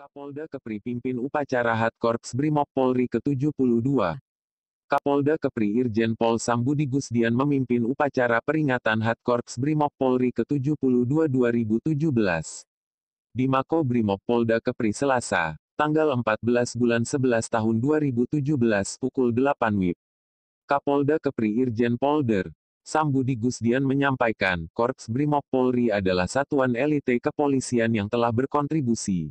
Kapolda Kepri pimpin upacara Korps Brimob Polri ke-72. Kapolda Kepri Irjen Pol Sambudi Gusdian memimpin upacara peringatan Korps Brimob Polri ke-72 2017. Di Mako Brimob Polda Kepri Selasa, tanggal 14 bulan 11 tahun 2017 pukul 8 WIB. Kapolda Kepri Irjen Polder Sambudi Gusdian menyampaikan, Korps Brimob Polri adalah satuan elite kepolisian yang telah berkontribusi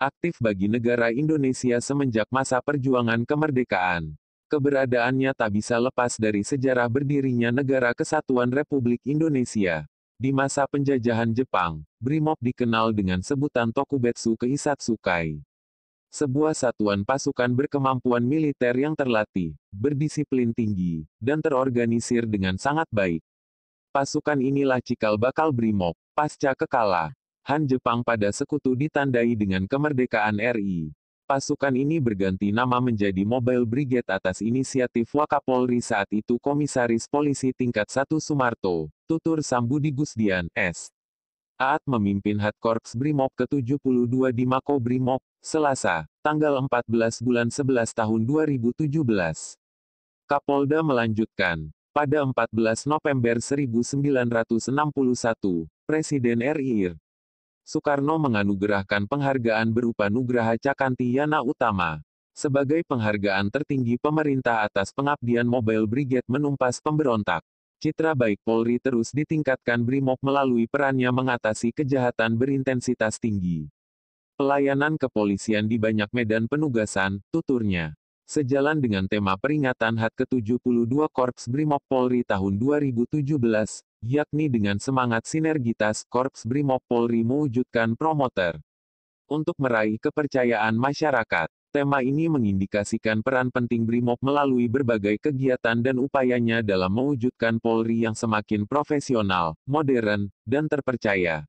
aktif bagi negara Indonesia semenjak masa perjuangan kemerdekaan. Keberadaannya tak bisa lepas dari sejarah berdirinya Negara Kesatuan Republik Indonesia. Di masa penjajahan Jepang, BRIMOB dikenal dengan sebutan Tokubetsu Keisatsukai. Sebuah satuan pasukan berkemampuan militer yang terlatih, berdisiplin tinggi, dan terorganisir dengan sangat baik. Pasukan inilah cikal bakal BRIMOB, pasca kekala, Han Jepang pada sekutu ditandai dengan kemerdekaan RI. Pasukan ini berganti nama menjadi Mobile Brigade atas inisiatif Wakapolri saat itu Komisaris Polisi Tingkat 1 Sumarto, Tutur Sambudi Gusdian, S. Aat memimpin Korps Brimob ke-72 di Mako Brimob, Selasa, tanggal 14 bulan 11 tahun 2017. Kapolda melanjutkan, pada 14 November 1961, Presiden RI Soekarno menganugerahkan penghargaan berupa Nugraha Cakanti Yana Utama. Sebagai penghargaan tertinggi pemerintah atas pengabdian Mobile Brigade menumpas pemberontak. Citra baik Polri terus ditingkatkan BRIMOB melalui perannya mengatasi kejahatan berintensitas tinggi. Pelayanan kepolisian di banyak medan penugasan, tuturnya. Sejalan dengan tema peringatan HAT ke-72 Korps BRIMOB Polri tahun 2017, yakni dengan semangat sinergitas Korps Brimob Polri mewujudkan promoter untuk meraih kepercayaan masyarakat. Tema ini mengindikasikan peran penting BRIMOB melalui berbagai kegiatan dan upayanya dalam mewujudkan Polri yang semakin profesional, modern, dan terpercaya.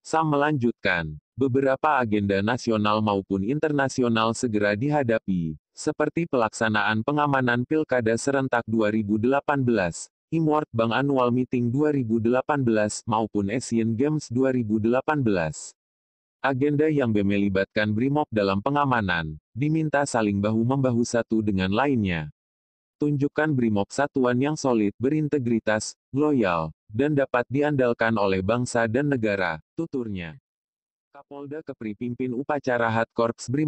Sam melanjutkan, beberapa agenda nasional maupun internasional segera dihadapi, seperti pelaksanaan pengamanan Pilkada serentak 2018, Imworld Bank Annual Meeting 2018 maupun Asian Games 2018. Agenda yang melibatkan BRIMOB dalam pengamanan, diminta saling bahu-membahu satu dengan lainnya. Tunjukkan BRIMOB satuan yang solid, berintegritas, loyal, dan dapat diandalkan oleh bangsa dan negara, tuturnya. Kapolda Kepri pimpin upacara Hat Korps BRIMOB